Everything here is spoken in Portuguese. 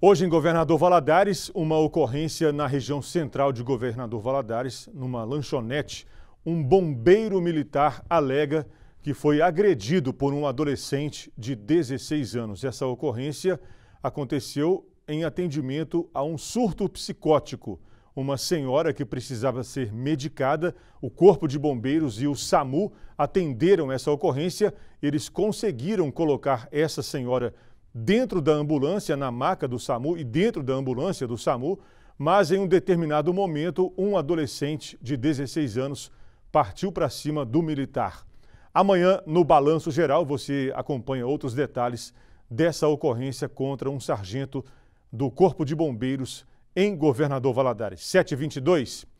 Hoje, em Governador Valadares, uma ocorrência na região central de Governador Valadares, numa lanchonete, um bombeiro militar alega que foi agredido por um adolescente de 16 anos. Essa ocorrência aconteceu em atendimento a um surto psicótico. Uma senhora que precisava ser medicada, o Corpo de Bombeiros e o SAMU atenderam essa ocorrência. Eles conseguiram colocar essa senhora dentro da ambulância, na maca do SAMU e dentro da ambulância do SAMU, mas em um determinado momento, um adolescente de 16 anos partiu para cima do militar. Amanhã, no Balanço Geral, você acompanha outros detalhes dessa ocorrência contra um sargento do Corpo de Bombeiros em Governador Valadares. 722.